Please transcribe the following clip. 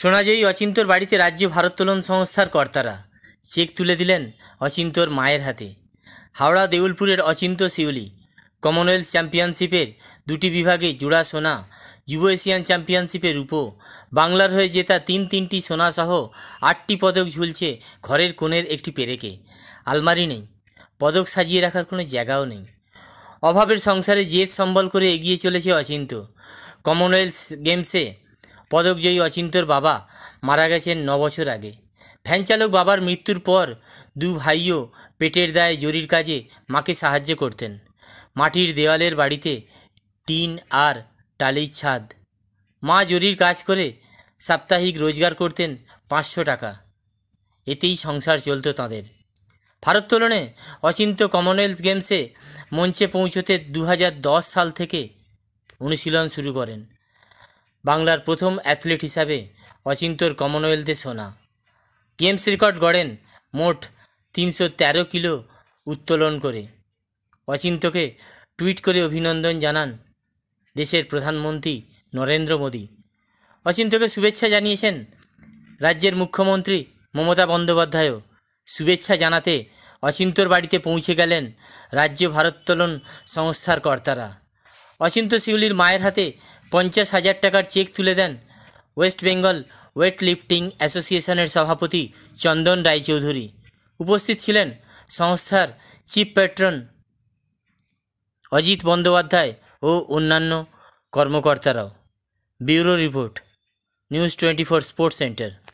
সোনাজয়ী অচিন্তর বাড়িতে রাজ্য ভারোত্তোলন সংস্থার কর্তারা চেক তুলে দিলেন অচিন্তর মায়ের হাতে হাওড়া দেউলপুরের অচিন্ত শিউলি কমনওয়েলথ চ্যাম্পিয়নশিপের দুটি বিভাগে জোড়া সোনা যুব এশিয়ান চ্যাম্পিয়নশিপের রূপো বাংলার হয়ে জেতা তিন তিনটি সোনাসহ আটটি পদক ঝুলছে ঘরের কোণের একটি পেরেকে আলমারি নেই পদক সাজিয়ে রাখার কোনো জায়গাও নেই অভাবের সংসারে জেদ সম্বল করে এগিয়ে চলেছে অচিন্ত কমনওয়েলথ গেমসে পদকজয়ী অচিন্তর বাবা মারা গেছেন বছর আগে ফ্যানচালক বাবার মৃত্যুর পর দু ভাইও পেটের দায়ে জরির কাজে মাকে সাহায্য করতেন মাটির দেওয়ালের বাড়িতে টিন আর টালির ছাদ মা জরির কাজ করে সাপ্তাহিক রোজগার করতেন পাঁচশো টাকা এতেই সংসার চলত তাঁদের ভারোত্তোলনে অচিন্ত কমনওয়েলথ গেমসে মঞ্চে পৌঁছতে দু সাল থেকে অনুশীলন শুরু করেন বাংলার প্রথম অ্যাথলেট হিসাবে অচিন্তর কমনওয়েলথে সোনা গেমস রেকর্ড গড়েন মোট তিনশো তেরো কিলো উত্তোলন করে অচিন্তকে টুইট করে অভিনন্দন জানান দেশের প্রধানমন্ত্রী নরেন্দ্র মোদী অচিন্তকে শুভেচ্ছা জানিয়েছেন রাজ্যের মুখ্যমন্ত্রী মমতা বন্দ্যোপাধ্যায়ও শুভেচ্ছা জানাতে অচিন্তর বাড়িতে পৌঁছে গেলেন রাজ্য ভারোত্তোলন সংস্থার কর্তারা অচিন্ত শিউলির মায়ের হাতে পঞ্চাশ হাজার টাকার চেক তুলে দেন ওয়েস্ট বেঙ্গল ওয়েট লিফটিং অ্যাসোসিয়েশনের সভাপতি চন্দন রায়চৌধুরী উপস্থিত ছিলেন সংস্থার চিফ প্যাট্রন অজিত বন্দ্যোপাধ্যায় ও অন্যান্য কর্মকর্তারাও bureau report news twenty four sports centre